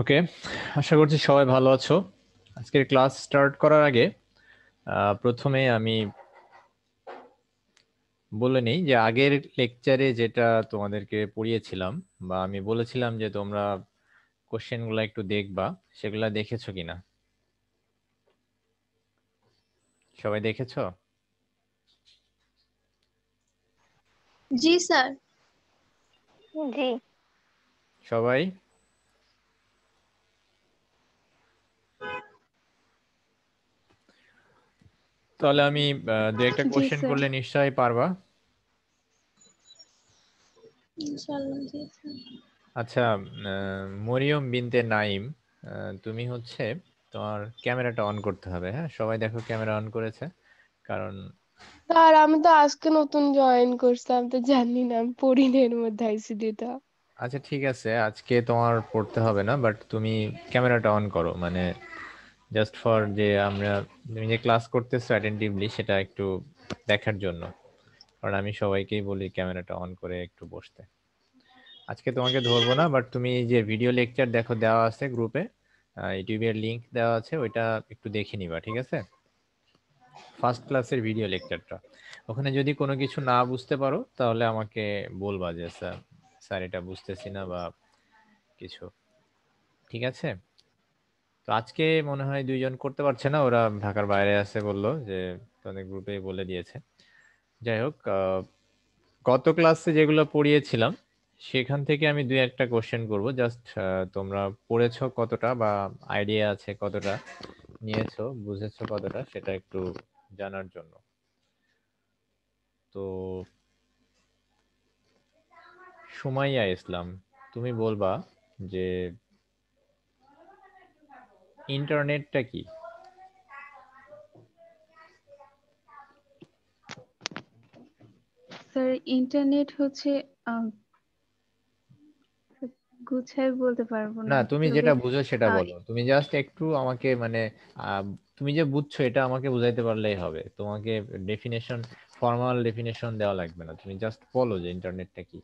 ওকে আশা করছি সবাই ভালো আছো আজকের ক্লাস স্টার্ট করার আগে প্রথমে আমি বলে নেই যে আগের লেকচারে যেটা তোমাদেরকে পড়িয়েছিলাম বা আমি বলেছিলাম যে তোমরা কোশ্চেনগুলো একটু দেখবা সেগুলা দেখেছো কিনা সবাই দেখেছো জি স্যার জি সবাই তাহলে আমি দু একটা আচ্ছা, কোশ্চেন করলে নিশ্চয়ই পারবা আচ্ছা মরিয়ম বিনতে নাইম তুমি হচ্ছে তোমার ক্যামেরাটা অন করতে হবে হ্যাঁ সবাই দেখো ক্যামেরা অন করেছে কারণ আর আমি তো আজকে নতুন জয়েন করছি তো জানি না আমি পড়িনি এর মধ্যে দিতা আচ্ছা ঠিক আছে আজকে তোমার পড়তে হবে না বাট তুমি ক্যামেরাটা অন করো মানে জাস্ট ফর যে আমরা তুমি যে ক্লাস করতেছো অ্যাটেন্টিভলি সেটা একটু দেখার জন্য কারণ আমি সবাইকেই বলি ক্যামেরাটা অন করে একটু বসতে আজকে তোমাকে ধরবো না বাট তুমি যে ভিডিও লেকচার দেখো দেওয়া আছে গ্রুপে ইউটিউবের লিংক দেওয়া আছে ওইটা একটু দেখে নিবা ঠিক আছে ফার্স্ট ক্লাসের ভিডিও লেকচারটা ওখানে যদি কোনো কিছু না বুঝতে পারো তাহলে আমাকে বলবা যে স্যার স্যার এটা বুঝতেছি না বা কিছু ঠিক আছে তো আজকে মনে হয় দুইজন করতে পারছে না ওরা ঢাকার বাইরে আছে বললো যে অনেক গ্রুপে বলে দিয়েছে যাই হোক গত ক্লাসে যেগুলো পড়িয়েছিলাম সেখান থেকে আমি দুই একটা কোশ্চেন করব জাস্ট তোমরা পড়েছো কতটা বা আইডিয়া আছে কতটা নিয়েছো বুঝেছো কতটা সেটা একটু জানার জন্য তো সুমাইয়া ইসলাম তুমি বলবা যে ইন্টারনেটটা কি স্যার ইন্টারনেট হচ্ছে গুছাই বলতে পারবো না তুমি যেটা বুঝো সেটা বলো তুমি জাস্ট একটু আমাকে মানে তুমি যে বুঝছো এটা আমাকে বুঝাইতে পারলেই হবে তোমাকে ডেফিনেশন ফর্মাল ডেফিনেশন দেওয়া লাগবে না তুমি জাস্ট বলো যে ইন্টারনেটটা কি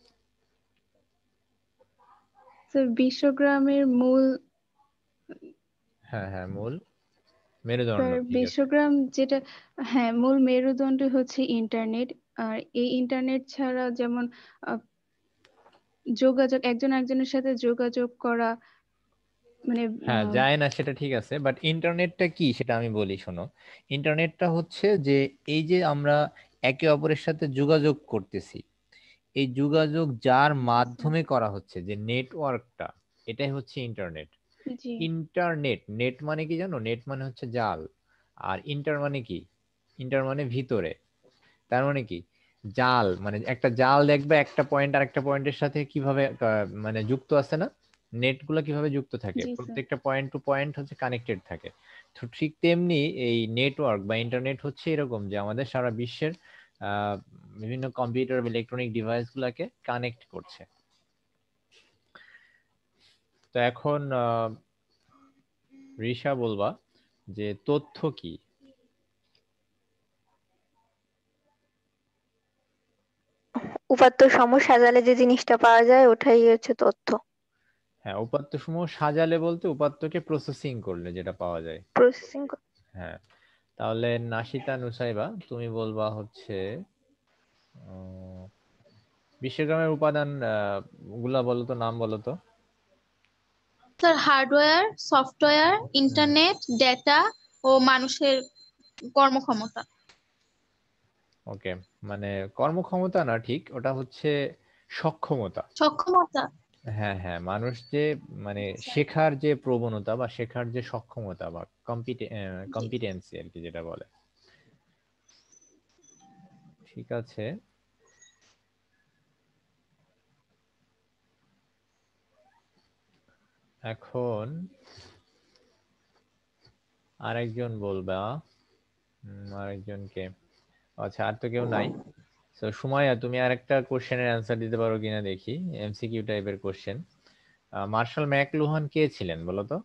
স্যার বিশ্বগ্রামের মূল হ্যাঁ হ্যাঁ মূল মেরুদণ্ড বিশ্বগ্রাম যেটা হ্যাঁ মূল মেরুদণ্ড হচ্ছে ইন্টারনেট আর এই ইন্টারনেট ছাড়া যেমন যোগাযোগ একজন একজনের সাথে যোগাযোগ করা মানে হ্যাঁ যায় না সেটা ঠিক আছে বাট ইন্টারনেটটা কি সেটা আমি বলি শোনো ইন্টারনেটটা হচ্ছে যে এই যে আমরা একে অপরের সাথে যোগাযোগ করতেছি এই যোগাযোগ যার মাধ্যমে করা হচ্ছে যে নেটওয়ার্কটা এটাই হচ্ছে ইন্টারনেট ইন্টারনেট নেট মানে কি জানো নেট মানে হচ্ছে জাল আর ইন্টার মানে কি ইন্টার মানে ভিতরে তার মানে কি জাল মানে একটা জাল দেখবে একটা পয়েন্ট আর একটা পয়েন্টের সাথে কিভাবে মানে যুক্ত আছে না গুলো কিভাবে যুক্ত থাকে প্রত্যেকটা পয়েন্ট টু পয়েন্ট হচ্ছে কানেক্টেড থাকে তো ঠিক তেমনি এই নেটওয়ার্ক বা ইন্টারনেট হচ্ছে এরকম যে আমাদের সারা বিশ্বের বিভিন্ন কম্পিউটার বা ইলেকট্রনিক গুলাকে কানেক্ট করছে তো এখন ঋষা বলবা যে তথ্য কি উপাত্ত সমূহ সাজালে যে জিনিসটা পাওয়া যায় ওটাই হচ্ছে তথ্য হ্যাঁ উপাত্ত সমূহ সাজালে বলতে উপাত্তকে প্রসেসিং করলে যেটা পাওয়া যায় প্রসেসিং হ্যাঁ তাহলে নাসিতা নুসাইবা তুমি বলবা হচ্ছে বিশ্বগ্রামের উপাদান গুলা বলো তো নাম বলো তো আপনার হার্ডওয়্যার সফটওয়্যার ইন্টারনেট ডেটা ও মানুষের কর্মক্ষমতা ওকে মানে কর্মক্ষমতা না ঠিক ওটা হচ্ছে সক্ষমতা সক্ষমতা হ্যাঁ হ্যাঁ মানুষ যে মানে শেখার যে প্রবণতা বা শেখার যে সক্ষমতা বা কম্পিটেন্সি আর কি যেটা বলে ঠিক আছে এখন আরেকজন বলবা আরেকজনকে আচ্ছা আর তো কেউ নাই তো সময় তুমি আরেকটা কোশ্চেনের অ্যান্সার দিতে পারো কিনা দেখি এমসিকিউ টাইপের কোশ্চেন মার্শাল ম্যাকলুহান কে ছিলেন বলো তো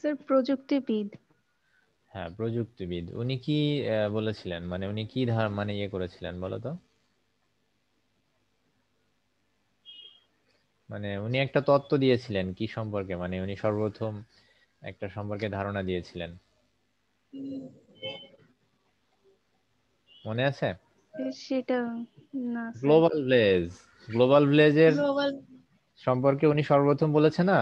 স্যার প্রযুক্তিবিদ হ্যাঁ প্রযুক্তিবিদ উনি কি বলেছিলেন মানে উনি কি ধার মানে ইয়ে করেছিলেন বলো তো মানে উনি একটা তত্ত্ব দিয়েছিলেন কি সম্পর্কে মানে উনি সর্বপ্রথম একটা সম্পর্কে ধারণা দিয়েছিলেন মনে আছে সেটা না গ্লোবাল ভিলেজ গ্লোবাল ভিলেজের সম্পর্কে উনি সর্বপ্রথম বলেছে না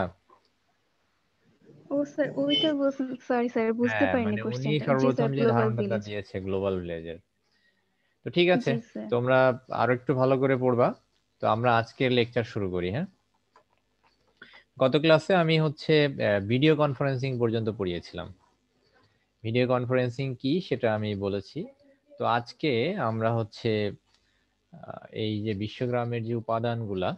ও স্যার ওইটা বলছেন সরি স্যার বুঝতে হ্যাঁ, পারিনি কোশ্চেনটা মানে উনি সর্বপ্রথম যে ধারণাটা দিয়েছে গ্লোবাল ভিলেজের তো ঠিক আছে তোমরা আরো একটু ভালো করে পড়বা তো আমরা আজকের লেকচার শুরু করি হ্যাঁ গত ক্লাসে আমি হচ্ছে ভিডিও কনফারেন্সিং পর্যন্ত পড়িয়েছিলাম ভিডিও কনফারেন্সিং কি সেটা আমি বলেছি তো আজকে আমরা হচ্ছে এই যে বিশ্বগ্রামের যে উপাদানগুলা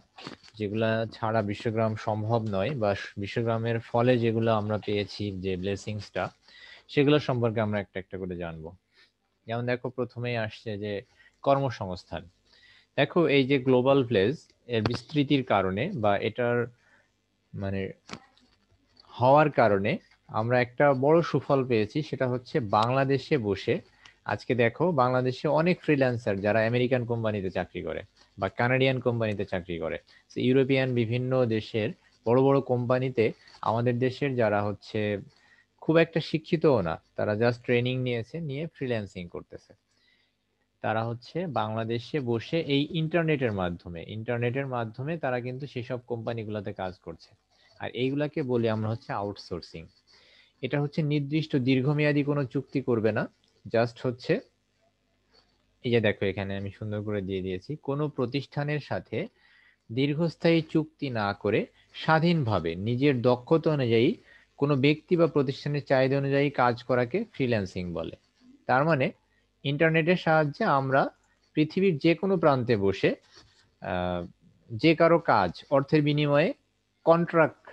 যেগুলা ছাড়া বিশ্বগ্রাম সম্ভব নয় বা বিশ্বগ্রামের ফলে যেগুলো আমরা পেয়েছি যে ব্লেসিংসটা সেগুলো সম্পর্কে আমরা একটা একটা করে জানবো যেমন দেখো প্রথমেই আসছে যে কর্মসংস্থান দেখো এই যে গ্লোবাল প্লেস এর বিস্তৃতির কারণে বা এটার মানে হওয়ার কারণে আমরা একটা বড় সুফল পেয়েছি সেটা হচ্ছে বাংলাদেশে বসে আজকে দেখো বাংলাদেশে অনেক ফ্রিল্যান্সার যারা আমেরিকান কোম্পানিতে চাকরি করে বা কানাডিয়ান কোম্পানিতে চাকরি করে ইউরোপিয়ান বিভিন্ন দেশের বড় বড় কোম্পানিতে আমাদের দেশের যারা হচ্ছে খুব একটা শিক্ষিতও না তারা জাস্ট ট্রেনিং নিয়েছে নিয়ে ফ্রিল্যান্সিং করতেছে তারা হচ্ছে বাংলাদেশে বসে এই ইন্টারনেটের মাধ্যমে ইন্টারনেটের মাধ্যমে তারা কিন্তু সেসব কোম্পানিগুলোতে কাজ করছে আর এইগুলাকে বলি আমরা হচ্ছে আউটসোর্সিং এটা হচ্ছে নির্দিষ্ট দীর্ঘমেয়াদী কোনো চুক্তি করবে না জাস্ট হচ্ছে এই যে দেখো এখানে আমি সুন্দর করে দিয়ে দিয়েছি কোনো প্রতিষ্ঠানের সাথে দীর্ঘস্থায়ী চুক্তি না করে স্বাধীনভাবে নিজের দক্ষতা অনুযায়ী কোনো ব্যক্তি বা প্রতিষ্ঠানের চাহিদা অনুযায়ী কাজ করাকে ফ্রিল্যান্সিং বলে তার মানে ইন্টারনেটের সাহায্যে আমরা পৃথিবীর যে কোনো প্রান্তে বসে যে কারো কাজ অর্থের বিনিময়ে কন্ট্রাক্ট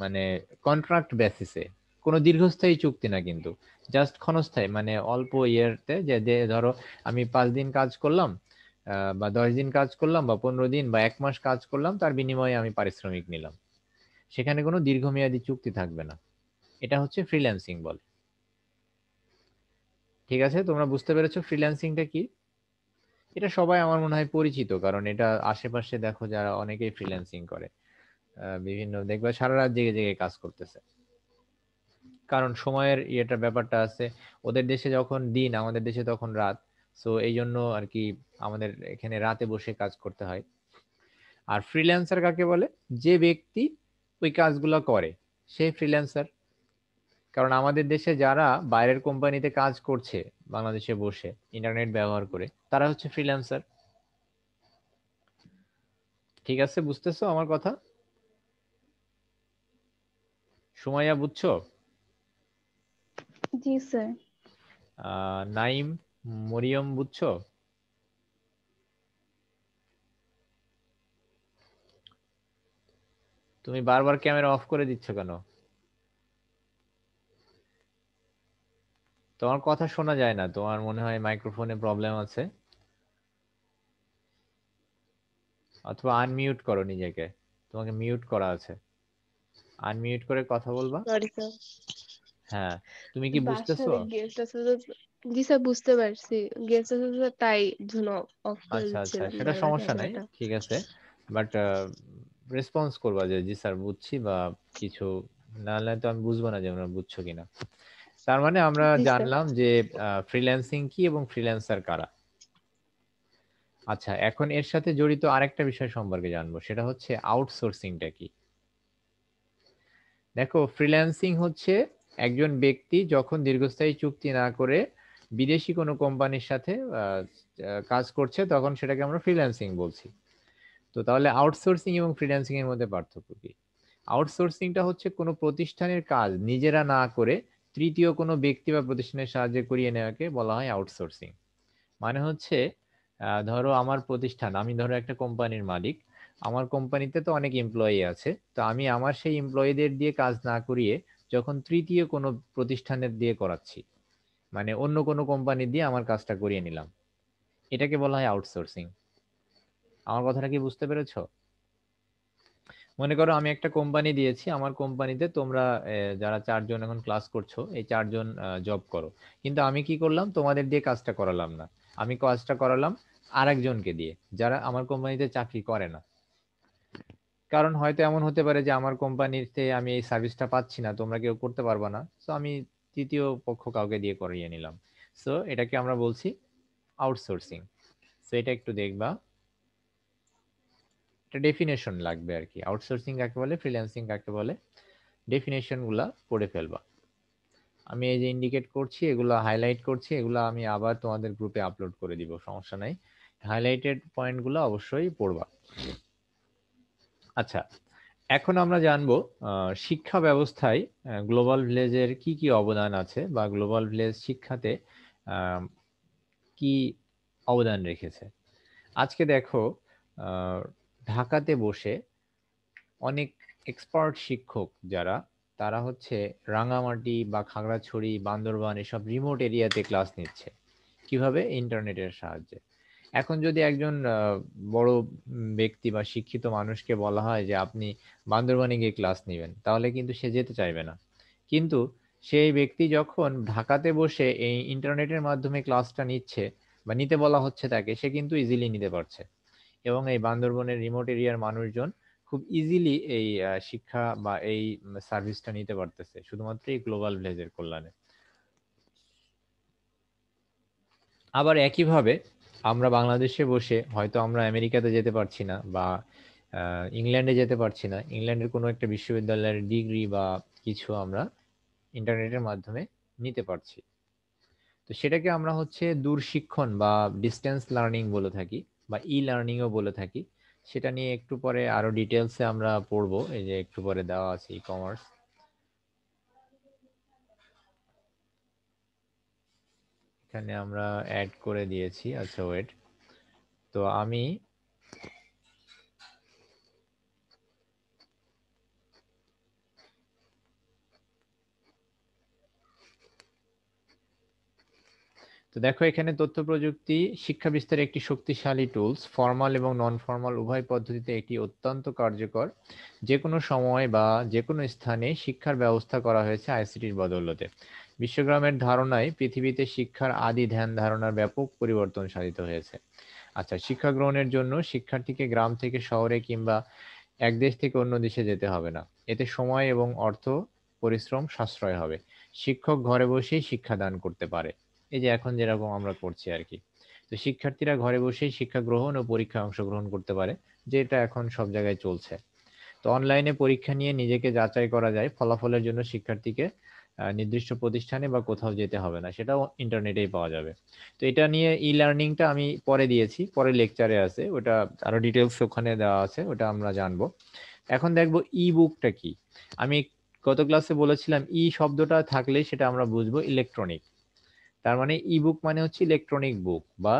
মানে কন্ট্রাক্ট বেসিসে কোনো দীর্ঘস্থায়ী চুক্তি না কিন্তু জাস্ট ক্ষণস্থায়ী মানে অল্প ইয়ারতে যে ধরো আমি পাঁচ দিন কাজ করলাম বা দশ দিন কাজ করলাম বা পনেরো দিন বা এক মাস কাজ করলাম তার বিনিময়ে আমি পারিশ্রমিক নিলাম সেখানে কোনো দীর্ঘমেয়াদী চুক্তি থাকবে না এটা হচ্ছে ফ্রিল্যান্সিং বলে ঠিক আছে তোমরা বুঝতে পেরেছো ফ্রিল্যান্সিংটা কি এটা সবাই আমার মনে হয় পরিচিত কারণ এটা আশেপাশে দেখো যারা অনেকেই ফ্রিল্যান্সিং করে বিভিন্ন দেখবে সারা রাত জেগে জেগে কাজ করতেছে কারণ সময়ের ইয়েটা ব্যাপারটা আছে ওদের দেশে যখন দিন আমাদের দেশে তখন রাত সো এই জন্য আর কি আমাদের এখানে রাতে বসে কাজ করতে হয় আর ফ্রিল্যান্সার কাকে বলে যে ব্যক্তি ওই কাজগুলো করে সেই ফ্রিল্যান্সার কারণ আমাদের দেশে যারা বাইরের কোম্পানিতে কাজ করছে বাংলাদেশে বসে ইন্টারনেট ব্যবহার করে তারা হচ্ছে ফ্রিল্যান্সার ঠিক আছে বুঝতেছো আমার কথা সুমাইয়া বুঝছো জি স্যার নাইম মরিয়ম বুঝছো তুমি বারবার ক্যামেরা অফ করে দিচ্ছ কেন তোমার কথা শোনা যায় না তোমার মনে হয় মাইক্রোফোনে প্রবলেম আছে অথবা আনমিউট করো নিজেকে তোমাকে মিউট করা আছে আনমিউট করে কথা বলবা হ্যাঁ তুমি কি বুঝতেছো জি স্যার বুঝতে পারছি গেস্ট আছে তাই ধুনো অফ আচ্ছা আচ্ছা সেটা সমস্যা নাই ঠিক আছে বাট রেসপন্স uh, করবা যে জি স্যার বুঝছি বা কিছু হলে তো আমি বুঝবো না যে আমরা বুঝছো কিনা তার মানে আমরা জানলাম যে ফ্রিল্যান্সিং কি এবং ফ্রিল্যান্সার কারা আচ্ছা এখন এর সাথে জড়িত আরেকটা বিষয় সম্পর্কে জানবো সেটা হচ্ছে আউটসোর্সিংটা কি দেখো ফ্রিল্যান্সিং হচ্ছে একজন ব্যক্তি যখন দীর্ঘস্থায়ী চুক্তি না করে বিদেশি কোনো কোম্পানির সাথে কাজ করছে তখন সেটাকে আমরা ফ্রিল্যান্সিং বলছি তো তাহলে আউটসোর্সিং এবং ফ্রিল্যান্সিং এর মধ্যে পার্থক্য কি আউটসোর্সিংটা হচ্ছে কোনো প্রতিষ্ঠানের কাজ নিজেরা না করে তৃতীয় কোনো ব্যক্তি বা প্রতিষ্ঠানের সাহায্যে করিয়ে নেওয়াকে বলা হয় আউটসোর্সিং মানে হচ্ছে ধরো আমার প্রতিষ্ঠান আমি ধরো একটা কোম্পানির মালিক আমার কোম্পানিতে তো অনেক এমপ্লয়ি আছে তো আমি আমার সেই এমপ্লয়িদের দিয়ে কাজ না করিয়ে যখন তৃতীয় কোনো প্রতিষ্ঠানের দিয়ে করাচ্ছি মানে অন্য কোনো কোম্পানি দিয়ে আমার কাজটা করিয়ে নিলাম এটাকে বলা হয় আউটসোর্সিং আমার কথাটা কি বুঝতে পেরেছো মনে করো আমি একটা কোম্পানি দিয়েছি আমার কোম্পানিতে তোমরা যারা চারজন এখন ক্লাস করছো এই চারজন জব করো কিন্তু আমি কি করলাম তোমাদের দিয়ে কাজটা করালাম না আমি কাজটা করালাম আর একজনকে দিয়ে যারা আমার কোম্পানিতে চাকরি করে না কারণ হয়তো এমন হতে পারে যে আমার কোম্পানিতে আমি এই সার্ভিসটা পাচ্ছি না তোমরা কেউ করতে পারবো না সো আমি তৃতীয় পক্ষ কাউকে দিয়ে করিয়ে নিলাম সো এটাকে আমরা বলছি আউটসোর্সিং সো এটা একটু দেখবা একটা ডেফিনেশন লাগবে আর কি আউটসোর্সিং কাকে বলে ফ্রিল্যান্সিং কাকে বলে ডেফিনেশনগুলো পড়ে ফেলবা আমি এই যে ইন্ডিকেট করছি এগুলো হাইলাইট করছি এগুলো আমি আবার তোমাদের গ্রুপে আপলোড করে দিব সমস্যা নাই হাইলাইটেড পয়েন্টগুলো অবশ্যই পড়বা আচ্ছা এখন আমরা জানব শিক্ষা ব্যবস্থায় গ্লোবাল ভিলেজের কি কি অবদান আছে বা গ্লোবাল ভিলেজ শিক্ষাতে কি অবদান রেখেছে আজকে দেখো ঢাকাতে বসে অনেক এক্সপার্ট শিক্ষক যারা তারা হচ্ছে রাঙামাটি বা খাগড়াছড়ি বান্দরবান এসব রিমোট এরিয়াতে ক্লাস নিচ্ছে কিভাবে ইন্টারনেটের সাহায্যে এখন যদি একজন বড় ব্যক্তি বা শিক্ষিত মানুষকে বলা হয় যে আপনি বান্দরবানে গিয়ে ক্লাস নেবেন তাহলে কিন্তু সে যেতে চাইবে না কিন্তু সেই ব্যক্তি যখন ঢাকাতে বসে এই ইন্টারনেটের মাধ্যমে ক্লাসটা নিচ্ছে বা নিতে বলা হচ্ছে তাকে সে কিন্তু ইজিলি নিতে পারছে এবং এই বান্দরবনের রিমোট এরিয়ার মানুষজন খুব ইজিলি এই শিক্ষা বা এই সার্ভিসটা নিতে পারতেছে শুধুমাত্র এই গ্লোবাল ভিলেজের কল্যাণে আবার একইভাবে আমরা বাংলাদেশে বসে হয়তো আমরা আমেরিকাতে যেতে পারছি না বা ইংল্যান্ডে যেতে পারছি না ইংল্যান্ডের কোনো একটা বিশ্ববিদ্যালয়ের ডিগ্রি বা কিছু আমরা ইন্টারনেটের মাধ্যমে নিতে পারছি তো সেটাকে আমরা হচ্ছে দূরশিক্ষণ বা ডিস্টেন্স লার্নিং বলে থাকি বা ই লার্নিংও বলে থাকি সেটা নিয়ে একটু পরে আরো ডিটেলসে আমরা পড়বো এই যে একটু পরে দেওয়া আছে ই কমার্স এখানে আমরা অ্যাড করে দিয়েছি আচ্ছা ওয়েট তো আমি তো দেখো এখানে তথ্য প্রযুক্তি শিক্ষা বিস্তারে একটি শক্তিশালী টুলস ফর্মাল এবং নন ফর্মাল উভয় পদ্ধতিতে এটি অত্যন্ত কার্যকর যে কোনো সময় বা যে কোনো স্থানে শিক্ষার ব্যবস্থা করা হয়েছে আইসিটির বদৌলতে বিশ্বগ্রামের ধারণায় পৃথিবীতে শিক্ষার আদি ধ্যান ধারণার ব্যাপক পরিবর্তন সাধিত হয়েছে আচ্ছা শিক্ষা গ্রহণের জন্য শিক্ষার্থীকে গ্রাম থেকে শহরে কিংবা এক দেশ থেকে অন্য দেশে যেতে হবে না এতে সময় এবং অর্থ পরিশ্রম সাশ্রয় হবে শিক্ষক ঘরে বসেই শিক্ষাদান করতে পারে এই যে এখন যেরকম আমরা করছি আর কি তো শিক্ষার্থীরা ঘরে বসেই শিক্ষা গ্রহণ ও পরীক্ষায় অংশগ্রহণ করতে পারে যেটা এখন সব জায়গায় চলছে তো অনলাইনে পরীক্ষা নিয়ে নিজেকে যাচাই করা যায় ফলাফলের জন্য শিক্ষার্থীকে নির্দিষ্ট প্রতিষ্ঠানে বা কোথাও যেতে হবে না সেটাও ইন্টারনেটেই পাওয়া যাবে তো এটা নিয়ে ই লার্নিংটা আমি পরে দিয়েছি পরে লেকচারে আছে ওটা আরো ডিটেলস ওখানে দেওয়া আছে ওটা আমরা জানবো এখন দেখবো ই বুকটা কি আমি গত ক্লাসে বলেছিলাম ই শব্দটা থাকলে সেটা আমরা বুঝবো ইলেকট্রনিক তার মানে ইবুক মানে হচ্ছে ইলেকট্রনিক বুক বা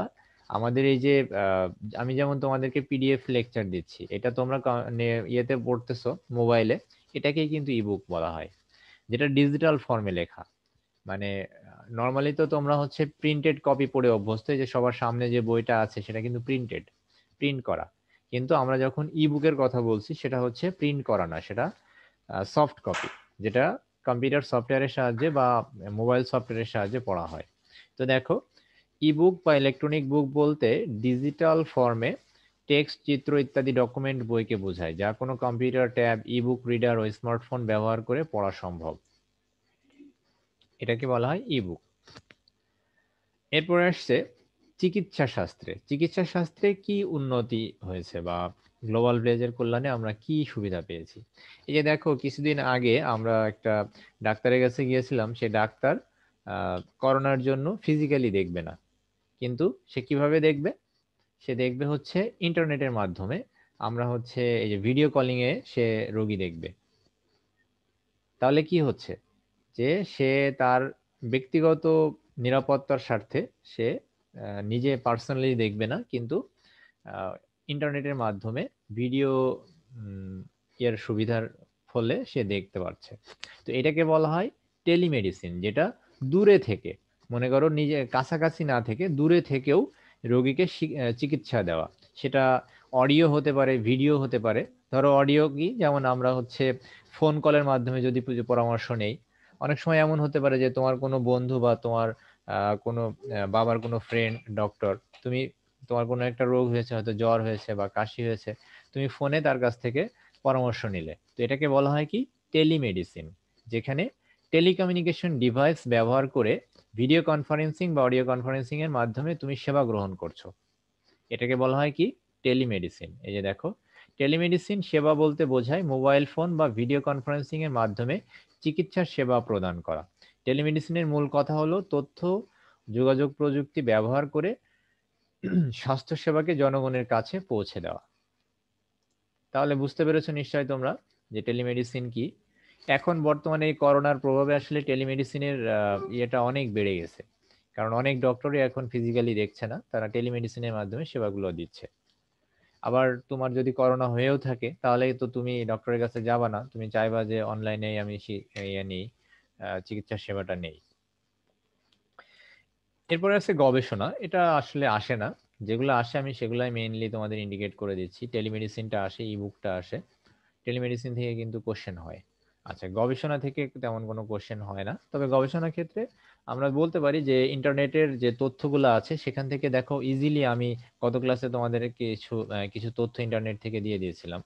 আমাদের এই যে আমি যেমন তোমাদেরকে পিডিএফ লেকচার দিচ্ছি এটা তোমরা ইয়েতে পড়তেছো মোবাইলে এটাকেই কিন্তু ইবুক বলা হয় যেটা ডিজিটাল ফর্মে লেখা মানে নর্মালি তো তোমরা হচ্ছে প্রিন্টেড কপি পড়ে অভ্যস্ত যে সবার সামনে যে বইটা আছে সেটা কিন্তু প্রিন্টেড প্রিন্ট করা কিন্তু আমরা যখন ইবুকের কথা বলছি সেটা হচ্ছে প্রিন্ট করা না সেটা সফট কপি যেটা কম্পিউটার সফটওয়্যারের সাহায্যে বা মোবাইল সফটওয়্যারের সাহায্যে পড়া হয় তো দেখো ইবুক বা ইলেকট্রনিক বুক বলতে ডিজিটাল ফর্মে টেক্সট চিত্র ইত্যাদি ডকুমেন্ট বইকে বোঝায় যা কোনো কম্পিউটার ট্যাব ইবুক রিডার ও স্মার্টফোন ব্যবহার করে পড়া সম্ভব এটাকে বলা হয় ইবুক এরপরে আসছে চিকিৎসা শাস্ত্রে চিকিৎসা শাস্ত্রে কি উন্নতি হয়েছে বা গ্লোবাল ভিলেজের কল্যাণে আমরা কি সুবিধা পেয়েছি এই যে দেখো কিছুদিন আগে আমরা একটা ডাক্তারের কাছে গিয়েছিলাম সে ডাক্তার করোনার জন্য ফিজিক্যালি দেখবে না কিন্তু সে কিভাবে দেখবে সে দেখবে হচ্ছে ইন্টারনেটের মাধ্যমে আমরা হচ্ছে এই যে ভিডিও কলিং এ সে রোগী দেখবে তাহলে কি হচ্ছে যে সে তার ব্যক্তিগত নিরাপত্তার স্বার্থে সে নিজে পার্সোনালি দেখবে না কিন্তু ইন্টারনেটের মাধ্যমে ভিডিও এর সুবিধার ফলে সে দেখতে পারছে তো এটাকে বলা হয় টেলিমেডিসিন যেটা দূরে থেকে মনে করো নিজে কাছাকাছি না থেকে দূরে থেকেও রোগীকে চিকিৎসা দেওয়া সেটা অডিও হতে পারে ভিডিও হতে পারে ধরো অডিও কি যেমন আমরা হচ্ছে ফোন কলের মাধ্যমে যদি পরামর্শ নেই অনেক সময় এমন হতে পারে যে তোমার কোনো বন্ধু বা তোমার কোনো বাবার কোনো ফ্রেন্ড ডক্টর তুমি তোমার কোনো একটা রোগ হয়েছে হয়তো জ্বর হয়েছে বা কাশি হয়েছে তুমি ফোনে তার কাছ থেকে পরামর্শ নিলে তো এটাকে বলা হয় কি টেলিমেডিসিন যেখানে টেলিকমিউনিকেশন ডিভাইস ব্যবহার করে ভিডিও কনফারেন্সিং বা অডিও কনফারেন্সিং এর মাধ্যমে তুমি সেবা গ্রহণ করছো এটাকে বলা হয় কি টেলিমেডিসিন এই যে দেখো টেলিমেডিসিন সেবা বলতে বোঝায় মোবাইল ফোন বা ভিডিও কনফারেন্সিং এর মাধ্যমে চিকিৎসার সেবা প্রদান করা টেলিমেডিসিনের মূল কথা হলো তথ্য যোগাযোগ প্রযুক্তি ব্যবহার করে স্বাস্থ্যসেবাকে জনগণের কাছে পৌঁছে দেওয়া তাহলে বুঝতে পেরেছো নিশ্চয় তোমরা যে টেলিমেডিসিন কি এখন বর্তমানে এই করোনার প্রভাবে আসলে টেলিমেডিসিনের ইয়েটা অনেক বেড়ে গেছে কারণ অনেক ডক্টরই এখন ফিজিক্যালি দেখছে না তারা টেলিমেডিসিনের মাধ্যমে সেবাগুলো দিচ্ছে আবার তোমার যদি করোনা হয়েও থাকে তাহলে তো তুমি ডক্টরের কাছে যাবা না তুমি চাইবা যে অনলাইনে আমি ইয়ে নেই চিকিৎসা সেবাটা নেই এরপরে আছে গবেষণা এটা আসলে আসে না যেগুলো আসে আমি সেগুলাই মেইনলি তোমাদের ইন্ডিকেট করে দিচ্ছি টেলিমেডিসিনটা আসে ইবুকটা আসে টেলিমেডিসিন থেকে কিন্তু কোশ্চেন হয় আচ্ছা গবেষণা থেকে তেমন কোনো কোশ্চেন হয় না তবে গবেষণা ক্ষেত্রে আমরা বলতে পারি যে ইন্টারনেটের যে তথ্যগুলো আছে সেখান থেকে দেখো ইজিলি আমি কত ক্লাসে তোমাদের কিছু কিছু তথ্য ইন্টারনেট থেকে দিয়ে দিয়েছিলাম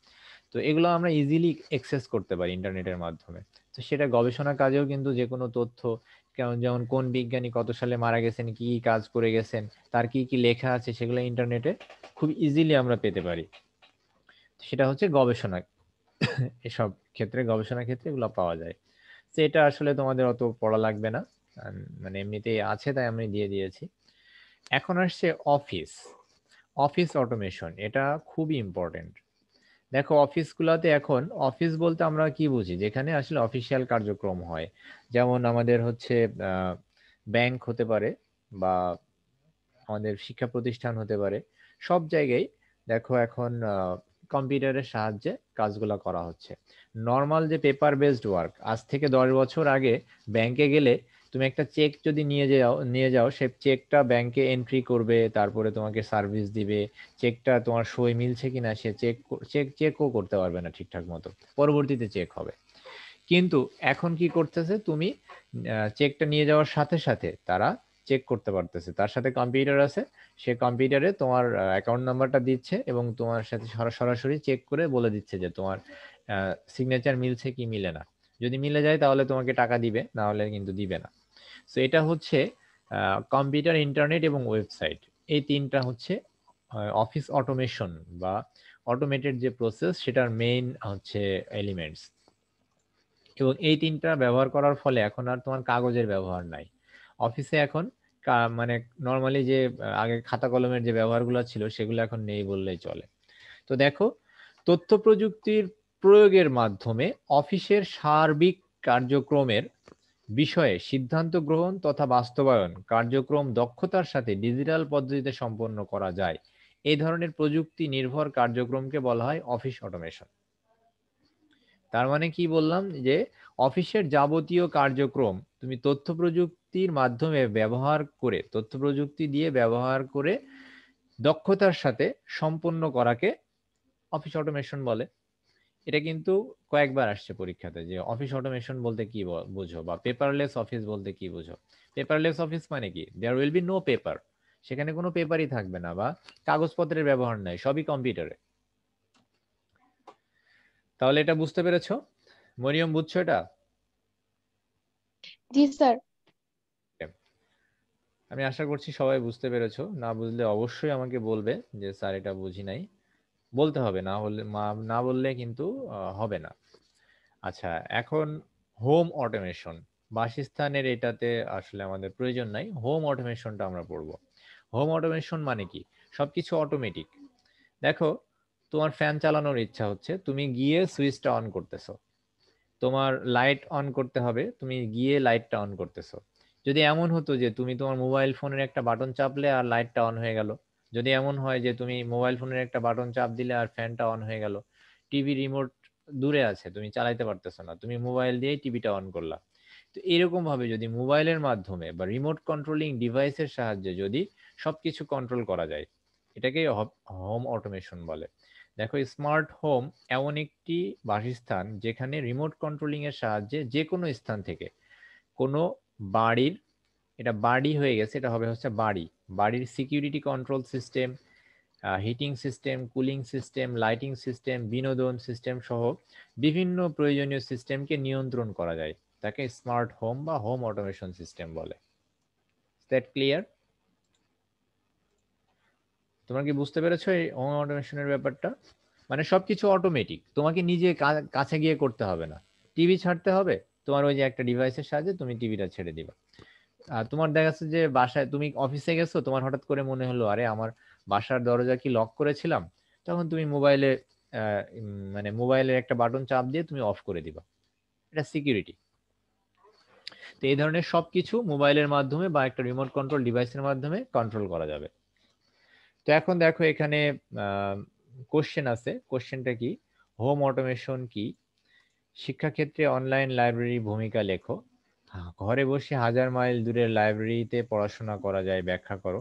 তো এগুলো আমরা ইজিলি অ্যাক্সেস করতে পারি ইন্টারনেটের মাধ্যমে তো সেটা গবেষণা কাজেও কিন্তু যে কোনো তথ্য কারণ যেমন কোন বিজ্ঞানী কত সালে মারা গেছেন কি কি কাজ করে গেছেন তার কি কি লেখা আছে সেগুলো ইন্টারনেটে খুব ইজিলি আমরা পেতে পারি সেটা হচ্ছে গবেষণা এসব ক্ষেত্রে গবেষণা ক্ষেত্রে এগুলো পাওয়া যায় তো এটা আসলে তোমাদের অত পড়া লাগবে না মানে এমনিতেই আছে তাই আমি দিয়ে দিয়েছি এখন আসছে অফিস অফিস অটোমেশন এটা খুবই ইম্পর্টেন্ট দেখো অফিসগুলোতে এখন অফিস বলতে আমরা কি বুঝি যেখানে আসলে অফিসিয়াল কার্যক্রম হয় যেমন আমাদের হচ্ছে ব্যাংক হতে পারে বা আমাদের শিক্ষা প্রতিষ্ঠান হতে পারে সব জায়গায় দেখো এখন কম্পিউটারের সাহায্যে কাজগুলো করা হচ্ছে নর্মাল যে পেপার বেসড ওয়ার্ক আজ থেকে দশ বছর আগে ব্যাংকে গেলে তুমি একটা চেক যদি নিয়ে যাও নিয়ে যাও সে চেকটা ব্যাংকে এন্ট্রি করবে তারপরে তোমাকে সার্ভিস দিবে চেকটা তোমার সই মিলছে কিনা সে চেক চেক চেকও করতে পারবে না ঠিকঠাক মতো পরবর্তীতে চেক হবে কিন্তু এখন কি করতেছে তুমি চেকটা নিয়ে যাওয়ার সাথে সাথে তারা চেক করতে পারতেছে তার সাথে কম্পিউটার আছে সে কম্পিউটারে তোমার অ্যাকাউন্ট নাম্বারটা দিচ্ছে এবং তোমার সাথে সরাসরি চেক করে বলে দিচ্ছে যে তোমার সিগনেচার মিলছে কি মিলে না যদি মিলে যায় তাহলে তোমাকে টাকা দিবে না হলে কিন্তু দিবে না সো এটা হচ্ছে কম্পিউটার ইন্টারনেট এবং ওয়েবসাইট এই তিনটা হচ্ছে অফিস অটোমেশন বা অটোমেটেড যে প্রসেস সেটার মেইন হচ্ছে এলিমেন্টস এবং এই তিনটা ব্যবহার করার ফলে এখন আর তোমার কাগজের ব্যবহার নাই অফিসে এখন মানে নর্মালি যে আগে খাতা কলমের যে ব্যবহারগুলো ছিল সেগুলো এখন নেই বললেই চলে তো দেখো তথ্য প্রযুক্তির প্রয়োগের মাধ্যমে অফিসের সার্বিক কার্যক্রমের বিষয়ে সিদ্ধান্ত গ্রহণ তথা বাস্তবায়ন কার্যক্রম দক্ষতার সাথে ডিজিটাল পদ্ধতিতে সম্পন্ন করা যায় এই ধরনের প্রযুক্তি নির্ভর কার্যক্রমকে বলা হয় অফিস অটোমেশন তার মানে কি বললাম যে অফিসের যাবতীয় কার্যক্রম তুমি তথ্য প্রযুক্তির মাধ্যমে ব্যবহার করে তথ্য প্রযুক্তি দিয়ে ব্যবহার করে দক্ষতার সাথে সম্পন্ন করাকে অফিস অটোমেশন বলে এটা কিন্তু কয়েকবার আসছে পরীক্ষাতে যে অফিস অটোমেশন বলতে কি বুঝো বা পেপারলেস অফিস বলতে কি বুঝো পেপারলেস অফিস মানে কি there will be no paper সেখানে কোনো পেপারই থাকবে না বা কাগজপত্রের ব্যবহার নাই সবই কম্পিউটারে তাহলে এটা বুঝতে পেরেছো মরিয়ম বুঝছো এটা জি স্যার আমি আশা করছি সবাই বুঝতে পেরেছো না বুঝলে অবশ্যই আমাকে বলবে যে স্যার এটা বুঝি নাই বলতে হবে না হলে না বললে কিন্তু হবে না আচ্ছা এখন হোম অটোমেশন বাসস্থানের এটাতে আসলে আমাদের প্রয়োজন নাই হোম অটোমেশনটা আমরা পড়ব হোম অটোমেশন মানে কি সবকিছু অটোমেটিক দেখো তোমার ফ্যান চালানোর ইচ্ছা হচ্ছে তুমি গিয়ে সুইচটা অন করতেছো তোমার লাইট অন করতে হবে তুমি গিয়ে লাইটটা অন করতেছো যদি এমন হতো যে তুমি তোমার মোবাইল ফোনের একটা বাটন চাপলে আর লাইটটা অন হয়ে গেল যদি এমন হয় যে তুমি মোবাইল ফোনের একটা বাটন চাপ দিলে আর ফ্যানটা অন হয়ে গেল টিভি রিমোট দূরে আছে তুমি চালাইতে পারতেছো না তুমি মোবাইল দিয়ে টিভিটা অন করলা তো এরকম ভাবে যদি মোবাইলের মাধ্যমে বা রিমোট কন্ট্রোলিং ডিভাইসের সাহায্যে যদি সবকিছু কন্ট্রোল করা যায় এটাকেই হোম অটোমেশন বলে দেখো স্মার্ট হোম এমন একটি বাসস্থান যেখানে রিমোট কন্ট্রোলিং এর সাহায্যে যে কোনো স্থান থেকে কোনো বাড়ির এটা বাড়ি হয়ে গেছে এটা হবে হচ্ছে বাড়ি বাড়ির security control system heating system cooling system lighting system বিনোদন সিস্টেম সহ বিভিন্ন প্রয়োজনীয় সিস্টেমকে নিয়ন্ত্রণ করা যায় তাকে স্মার্ট হোম বা হোম অটোমেশন সিস্টেম বলে দ্যাট ক্লিয়ার তোমরা কি বুঝতে পেরেছো এই হোম অটোমেশনের ব্যাপারটা মানে সবকিছু অটোমেটিক তোমাকে নিজে কাছে গিয়ে করতে হবে না টিভি ছাড়তে হবে তোমার ওই যে একটা ডিভাইসের সাহায্যে তুমি টিভিটা ছেড়ে দিবা আর তোমার দেখা যাচ্ছে যে বাসায় তুমি অফিসে গেছো তোমার হঠাৎ করে মনে হলো আরে আমার বাসার দরজা কি লক করেছিলাম তখন তুমি মোবাইলে মানে মোবাইলের একটা বাটন চাপ দিয়ে তুমি অফ করে দিবা এটা সিকিউরিটি তো এই ধরনের সবকিছু মোবাইলের মাধ্যমে বা একটা রিমোট কন্ট্রোল ডিভাইসের মাধ্যমে কন্ট্রোল করা যাবে তো এখন দেখো এখানে কোশ্চেন আছে কোশ্চেনটা কি হোম অটোমেশন কি শিক্ষাক্ষেত্রে অনলাইন লাইব্রেরি ভূমিকা লেখো ঘরে বসে হাজার মাইল দূরের লাইব্রেরিতে পড়াশোনা করা যায় ব্যাখ্যা করো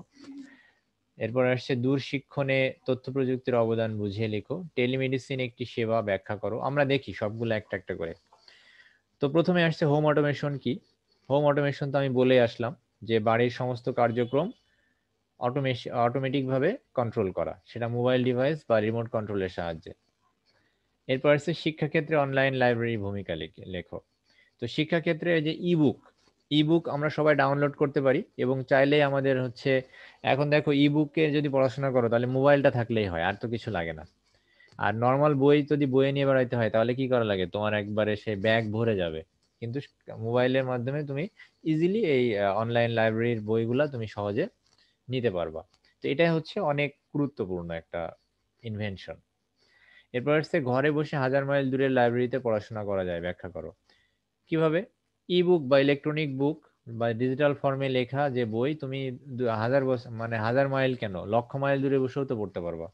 এরপর আসছে দূর শিক্ষণে তথ্য প্রযুক্তির অবদান বুঝিয়ে লেখো টেলিমেডিসিন একটি সেবা ব্যাখ্যা করো আমরা দেখি সবগুলো একটা একটা করে তো প্রথমে আসছে হোম অটোমেশন কি হোম অটোমেশন তো আমি বলে আসলাম যে বাড়ির সমস্ত কার্যক্রম অটোমেশন অটোমেটিকভাবে কন্ট্রোল করা সেটা মোবাইল ডিভাইস বা রিমোট কন্ট্রোলের সাহায্যে এরপর আসছে শিক্ষাক্ষেত্রে অনলাইন লাইব্রেরি ভূমিকা লেখো তো শিক্ষাক্ষেত্রে যে ইবুক ইবুক আমরা সবাই ডাউনলোড করতে পারি এবং চাইলে আমাদের হচ্ছে এখন দেখো ইবুককে যদি পড়াশোনা করো তাহলে মোবাইলটা থাকলেই হয় আর তো কিছু লাগে না আর নর্মাল বই যদি বইয়ে নিয়ে বেড়াইতে হয় তাহলে কি করা লাগে তোমার একবারে সে ব্যাগ ভরে যাবে কিন্তু মোবাইলের মাধ্যমে তুমি ইজিলি এই অনলাইন লাইব্রেরির বইগুলা তুমি সহজে নিতে পারবা তো এটাই হচ্ছে অনেক গুরুত্বপূর্ণ একটা ইনভেনশন এরপর হচ্ছে ঘরে বসে হাজার মাইল দূরের লাইব্রেরিতে পড়াশোনা করা যায় ব্যাখ্যা করো কিভাবে ই বুক বা ইলেকট্রনিক বুক বা ডিজিটাল ফর্মে লেখা যে বই তুমি হাজার বছর মানে হাজার মাইল কেন লক্ষ মাইল দূরে বসেও তো পড়তে পারবা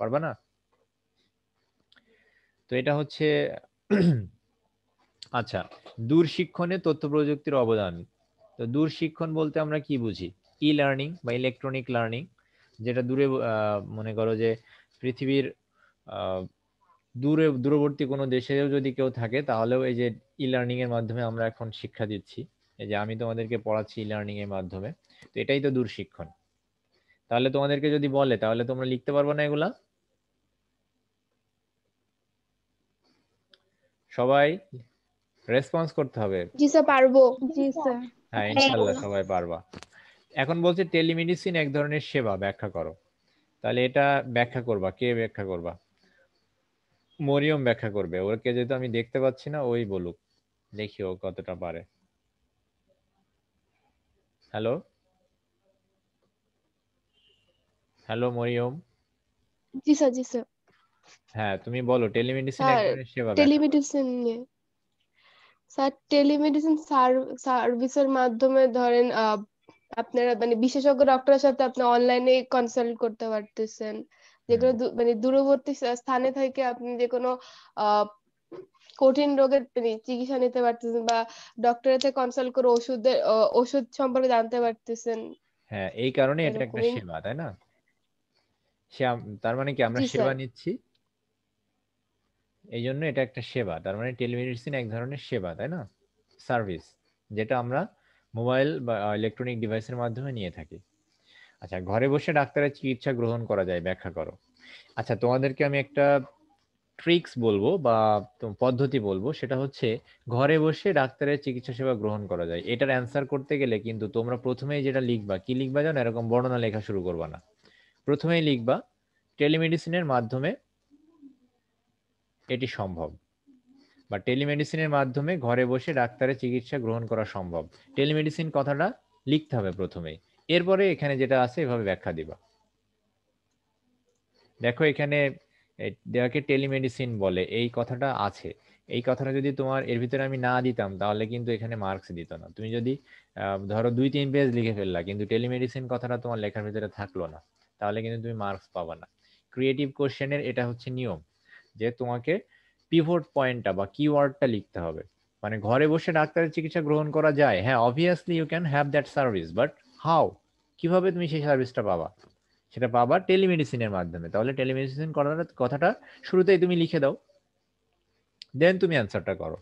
পারবা না তো এটা হচ্ছে আচ্ছা দূর শিক্ষণে তথ্য প্রযুক্তির অবদান তো দূর শিক্ষণ বলতে আমরা কি বুঝি ই লার্নিং বা ইলেকট্রনিক লার্নিং যেটা দূরে মনে করো যে পৃথিবীর দূরে দূরবর্তী কোনো দেশেও যদি কেউ থাকে তাহলেও এই যে ই লার্নিং এর মাধ্যমে আমরা এখন শিক্ষা দিচ্ছি এই যে আমি তোমাদেরকে পড়াচ্ছি ই লার্নিং এর মাধ্যমে তো এটাই তো দূর শিক্ষণ তাহলে তোমাদেরকে যদি বলে তাহলে তোমরা লিখতে পারবো না এগুলা সবাই রেসপন্স করতে হবে জি স্যার পারবো জি স্যার হ্যাঁ ইনশাআল্লাহ সবাই পারবা এখন বলছে টেলিমেডিসিন এক ধরনের সেবা ব্যাখ্যা করো তাহলে এটা ব্যাখ্যা করবা কে ব্যাখ্যা করবা মরিয়ম ব্যাখ্যা করবে ওকে যেহেতু আমি দেখতে পাচ্ছি না ওই বলুক দেখি ও কতটা পারে হ্যালো হ্যালো মরিয়ম জি স্যার জি স্যার হ্যাঁ তুমি বলো টেলিমেডিসিন সেবা টেলিমেডিসিন নিয়ে স্যার টেলিমেডিসিন সার্ভিসের মাধ্যমে ধরেন আপনারা মানে বিশেষজ্ঞ ডক্টরের সাথে আপনি অনলাইনে কনসাল্ট করতে পারতেছেন হ্যাঁ। যেগুলো মানে দূরবর্তী স্থানে থেকে আপনি যে কোনো কঠিন রোগের মানে চিকিৎসা নিতে পারতেছেন বা ডক্টরের সাথে কনসাল্ট করে ওষুধের ওষুধ সম্পর্কে জানতে পারতেছেন হ্যাঁ এই কারণে এটা একটা সেবা তাই না তার মানে কি আমরা সেবা নিচ্ছি এই জন্য এটা একটা সেবা তার মানে টেলিমেডিসিন এক ধরনের সেবা তাই না সার্ভিস যেটা আমরা মোবাইল বা ইলেকট্রনিক ডিভাইসের মাধ্যমে নিয়ে থাকি আচ্ছা ঘরে বসে ডাক্তারের চিকিৎসা গ্রহণ করা যায় ব্যাখ্যা করো আচ্ছা তোমাদেরকে আমি একটা ট্রিক্স বলবো বা পদ্ধতি বলবো সেটা হচ্ছে ঘরে বসে ডাক্তারের চিকিৎসা সেবা গ্রহণ করা যায় এটার অ্যান্সার করতে গেলে কিন্তু তোমরা প্রথমেই যেটা লিখবা কি লিখবা জানো এরকম বর্ণনা লেখা শুরু করবা না প্রথমেই লিখবা টেলিমেডিসিনের মাধ্যমে এটি সম্ভব বা টেলিমেডিসিনের মাধ্যমে ঘরে বসে ডাক্তারের চিকিৎসা গ্রহণ করা সম্ভব টেলিমেডিসিন কথাটা লিখতে হবে প্রথমেই এরপরে এখানে যেটা আছে এভাবে ব্যাখ্যা দিবা দেখো এখানে দেওয়াকে টেলিমেডিসিন বলে এই কথাটা আছে এই কথাটা যদি তোমার এর ভিতরে আমি না দিতাম তাহলে কিন্তু এখানে মার্কস দিত না তুমি যদি ধরো দুই তিন পেজ লিখে ফেললা কিন্তু টেলিমেডিসিন কথাটা তোমার লেখার ভিতরে থাকলো না তাহলে কিন্তু তুমি মার্কস পাবা না ক্রিয়েটিভ কোশ্চেনের এটা হচ্ছে নিয়ম যে তোমাকে পিভোর্ড পয়েন্টটা বা কিওয়ার্ডটা লিখতে হবে মানে ঘরে বসে ডাক্তারের চিকিৎসা গ্রহণ করা যায় হ্যাঁ obviously you can have that service but how কিভাবে তুমি সেই সার্ভিসটা পাবা সেটা পাবা টেলিমেডিসিনের মাধ্যমে তাহলে টেলিমেডিসিন করার কথাটা শুরুতেই তুমি লিখে দাও দেন তুমি অ্যান্সারটা করো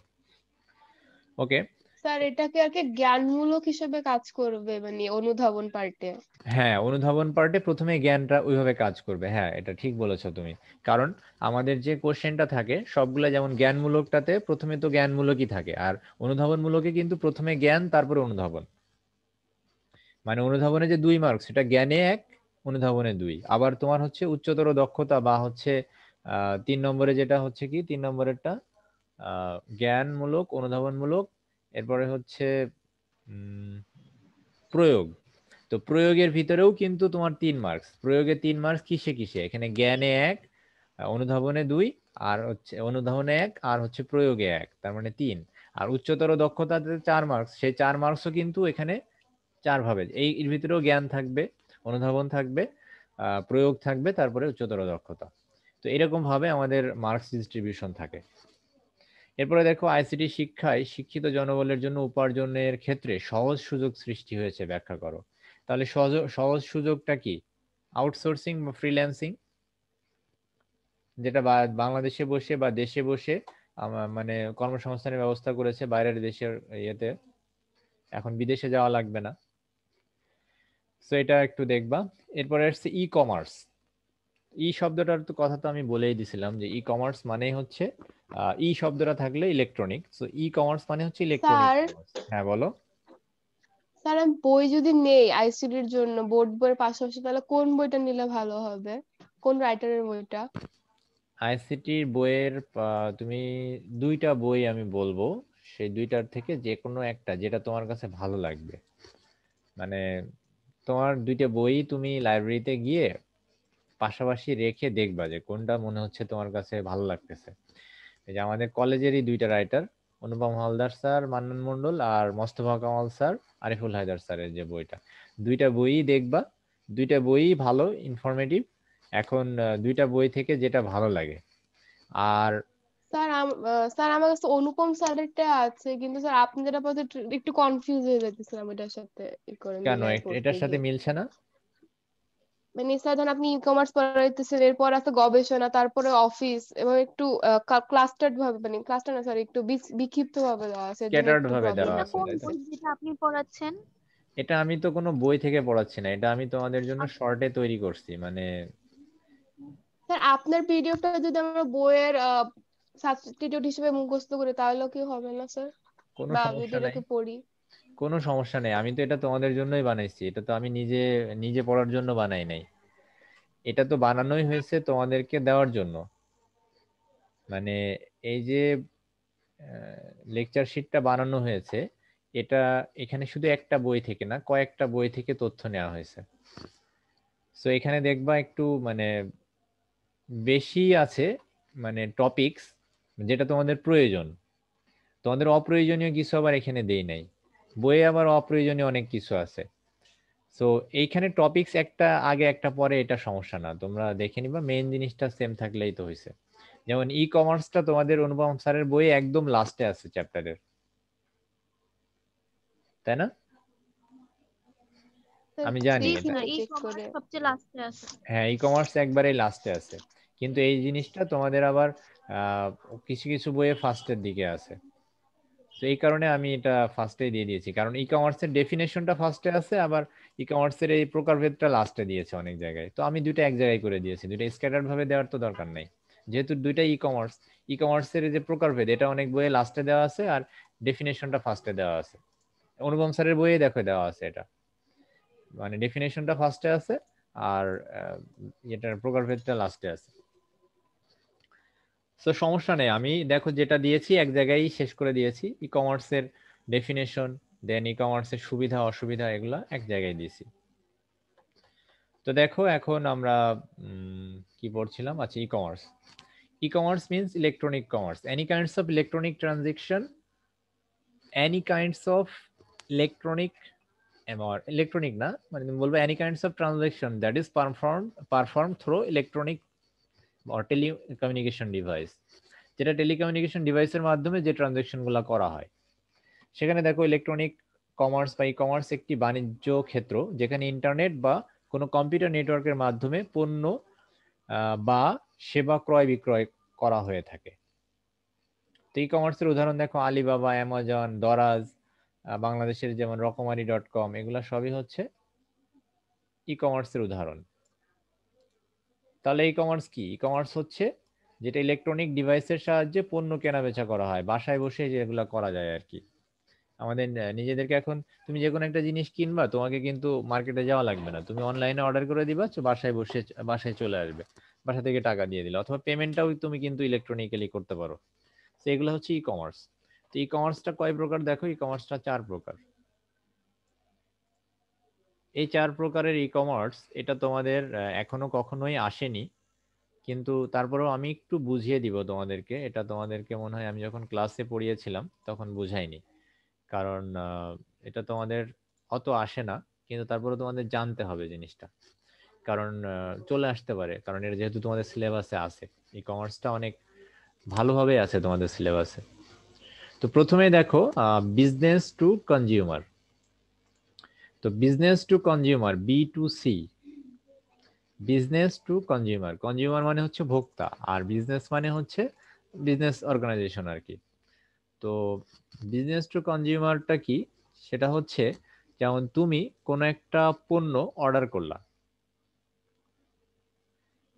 ওকে স্যার এটাকে আর কি জ্ঞানমূলক হিসেবে কাজ করবে মানে অনুধাবন পার্টে হ্যাঁ অনুধাবন পার্টে প্রথমে জ্ঞানটা ওইভাবে কাজ করবে হ্যাঁ এটা ঠিক বলেছো তুমি কারণ আমাদের যে কোশ্চেনটা থাকে সবগুলা যেমন জ্ঞানমূলকটাতে প্রথমে তো জ্ঞানমূলকই থাকে আর অনুধাবনমূলকে কিন্তু প্রথমে জ্ঞান তারপরে অনুধাবন মানে অনুধাবনে যে দুই মার্কস সেটা জ্ঞানে এক অনুধাবনে দুই আবার তোমার হচ্ছে উচ্চতর দক্ষতা বা হচ্ছে তিন নম্বরে যেটা হচ্ছে কি তিন নম্বরেরটা জ্ঞানমূলক অনুধাবনমূলক এরপরে হচ্ছে প্রয়োগ তো প্রয়োগের ভিতরেও কিন্তু তোমার তিন মার্কস প্রয়োগে তিন মার্কস কিসে কিসে এখানে জ্ঞানে এক অনুধাবনে দুই আর হচ্ছে অনুধাবনে এক আর হচ্ছে প্রয়োগে এক তার মানে তিন আর উচ্চতর দক্ষতাতে চার মার্কস সেই চার মার্কসও কিন্তু এখানে চারভাবে এই এর ভিতরেও জ্ঞান থাকবে অনুধাবন থাকবে প্রয়োগ থাকবে তারপরে উচ্চতর দক্ষতা তো এরকম ভাবে আমাদের মার্কস ডিস্ট্রিবিউশন থাকে এরপরে দেখো আইসিটি শিক্ষায় শিক্ষিত জনবলের জন্য উপার্জনের ক্ষেত্রে সহজ সুযোগ সৃষ্টি হয়েছে ব্যাখ্যা করো তাহলে সহজ সুযোগটা কি আউটসোর্সিং বা ফ্রিল্যান্সিং যেটা বাংলাদেশে বসে বা দেশে বসে মানে কর্মসংস্থানের ব্যবস্থা করেছে বাইরের দেশের ইয়েতে এখন বিদেশে যাওয়া লাগবে না সো এটা একটু দেখবা এরপরে আসছে ই কমার্স ই শব্দটার তো কথা তো আমি বলেই দিছিলাম যে ই e কমার্স মানে হচ্ছে ই শব্দটা থাকলে ইলেকট্রনিক সো ই কমার্স মানে হচ্ছে ইলেকট্রনিক হ্যাঁ বলো স্যার বই যদি নেই এর জন্য বোর্ড বইয়ের পাশাপাশি তাহলে কোন বইটা নিলে ভালো হবে কোন রাইটারের বইটা আইসিটি বইয়ের তুমি দুইটা বই আমি বলবো সেই দুইটার থেকে যে কোনো একটা যেটা তোমার কাছে ভালো লাগবে মানে তোমার দুইটা বই তুমি লাইব্রেরিতে গিয়ে পাশাপাশি রেখে দেখবা যে কোনটা মনে হচ্ছে তোমার কাছে ভালো লাগতেছে এই যে আমাদের কলেজেরই দুইটা রাইটার অনুপম হালদার স্যার মান্নান মন্ডল আর মোস্তফা কামাল স্যার আরিফুল হায়দার স্যারের যে বইটা দুইটা বই দেখবা দুইটা বই ভালো ইনফরমেটিভ এখন দুইটা বই থেকে যেটা ভালো লাগে আর স্যার স্যার আমার কাছে অনুপম স্যারেরটা আছে কিন্তু স্যার আপনি যেটা বলতে একটু কনফিউজ হয়ে যাচ্ছিলাম এটার সাথে ই করে কেন এটার সাথে মিলছে না মানে স্যার ধরুন আপনি ই কমার্স পড়াইতেছেন এরপর আছে গবেষণা তারপরে অফিস এবং একটু ক্লাস্টার্ড ভাবে মানে ক্লাস্টার না সরি একটু বিক্ষিপ্ত ভাবে দেওয়া আছে ক্যাটার্ড ভাবে দেওয়া আছে যেটা আপনি পড়াচ্ছেন এটা আমি তো কোনো বই থেকে পড়াচ্ছি না এটা আমি তোমাদের জন্য শর্টে তৈরি করছি মানে স্যার আপনার পিডিএফটা যদি আমরা বইয়ের সাবস্টিটিউট হিসেবে মুখস্থ করে তাহলে কি হবে না স্যার কোনো সমস্যা নাই পড়ি কোনো সমস্যা নেই আমি তো এটা তোমাদের জন্যই বানাইছি এটা তো আমি নিজে নিজে পড়ার জন্য বানাই নাই এটা তো বানানোই হয়েছে তোমাদেরকে দেওয়ার জন্য মানে এই যে লেকচার শিটটা বানানো হয়েছে এটা এখানে শুধু একটা বই থেকে না কয়েকটা বই থেকে তথ্য নেওয়া হয়েছে সো এখানে দেখবা একটু মানে বেশি আছে মানে টপিকস যেটা তোমাদের প্রয়োজন তোমাদের অপ্রয়োজনীয় কিছু আবার এখানে দেই নাই বইয়ে আবার অপ্রয়োজনীয় অনেক কিছু আছে সো এইখানে টপিকস একটা আগে একটা পরে এটা সমস্যা না তোমরা দেখে নিবা মেইন জিনিসটা সেম থাকলেই তো হয়েছে যেমন ই কমার্সটা তোমাদের অনুপম স্যারের বইয়ে একদম লাস্টে আছে চ্যাপ্টারের তাই না আমি জানি হ্যাঁ ই কমার্স একবারে লাস্টে আছে কিন্তু এই জিনিসটা তোমাদের আবার কিছু কিছু বইয়ে ফার্স্টের দিকে আছে তো এই কারণে আমি এটা ফার্স্টে দিয়ে দিয়েছি কারণ ই কমার্সের ডেফিনেশনটা ফার্স্টে আছে আবার ই কমার্সের এই প্রকারভেদটা লাস্টে দিয়েছে অনেক জায়গায় তো আমি দুইটা এক জায়গায় করে দিয়েছি দুইটা স্ক্যাটার ভাবে দেওয়ার তো দরকার নাই যেহেতু দুইটা ই কমার্স ই কমার্সের যে প্রকারভেদ এটা অনেক বইয়ে লাস্টে দেওয়া আছে আর ডেফিনেশনটা ফার্স্টে দেওয়া আছে অনুপম স্যারের বইয়ে দেখো দেওয়া আছে এটা মানে ডেফিনেশনটা ফার্স্টে আছে আর এটার প্রকারভেদটা লাস্টে আছে সো সমস্যা নেই আমি দেখো যেটা দিয়েছি এক জায়গায় শেষ করে দিয়েছি ই কমার্সের ডেফিনেশন দেন ই কমার্সের সুবিধা অসুবিধা এগুলো এক জায়গায় দিয়েছি তো দেখো এখন আমরা কি পড়ছিলাম আচ্ছা e commerce e commerce means electronic commerce any kinds of electronic transaction any kinds of electronic electronic না মানে তুমি বলবো any kinds of transaction that is perform perform through electronic telecommunication device যেটা টেলিকমিউনিকেশন ডিভাইসের মাধ্যমে যে ট্রানজ্যাকশনগুলো করা হয় সেখানে দেখো ইলেকট্রনিক কমার্স বা ই কমার্স একটি বাণিজ্য ক্ষেত্র যেখানে ইন্টারনেট বা কোনো কম্পিউটার নেটওয়ার্কের মাধ্যমে পণ্য বা সেবা ক্রয় বিক্রয় করা হয়ে থাকে তো ই কমার্সের উদাহরণ দেখো আলিবাবা অ্যামাজন দরাজ বাংলাদেশের যেমন রকমারি ডট কম এগুলো সবই হচ্ছে ই কমার্সের উদাহরণ তাহলে ই কমার্স কি ই কমার্স হচ্ছে যেটা ইলেকট্রনিক ডিভাইসের সাহায্যে পণ্য কেনাবেচা করা হয় বাসায় বসে যেগুলো করা যায় আর কি আমাদের নিজেদেরকে এখন তুমি যে কোনো একটা জিনিস কিনবা তোমাকে কিন্তু মার্কেটে যাওয়া লাগবে না তুমি অনলাইনে অর্ডার করে দিবা বাসায় বসে বাসায় চলে আসবে বাসা থেকে টাকা দিয়ে দিলে অথবা পেমেন্টটাও তুমি কিন্তু ইলেকট্রনিক্যালি করতে পারো তো এগুলো হচ্ছে ই কমার্স তো ই কমার্সটা কয় প্রকার দেখো ই কমার্সটা চার প্রকার এই চার প্রকারের ই কমার্স এটা তোমাদের এখনো কখনোই আসেনি কিন্তু তারপরেও আমি একটু বুঝিয়ে দিব তোমাদেরকে এটা তোমাদেরকে মনে হয় আমি যখন ক্লাসে পড়িয়েছিলাম তখন বুঝাইনি কারণ এটা তোমাদের অত আসে না কিন্তু তারপরে তোমাদের জানতে হবে জিনিসটা কারণ চলে আসতে পারে কারণ এটা যেহেতু তোমাদের সিলেবাসে আছে ই কমার্সটা অনেক ভালোভাবে আছে তোমাদের সিলেবাসে তো প্রথমে দেখো বিজনেস টু কনজিউমার তো business to consumer B to C business to consumer consumer মানে হচ্ছে ভোক্তা আর বিজনেস মানে হচ্ছে বিজনেস অর্গানাইজেশন আর কি তো বিজনেস টু কনজিউমারটা কি সেটা হচ্ছে যেমন তুমি কোনো একটা পণ্য অর্ডার করলা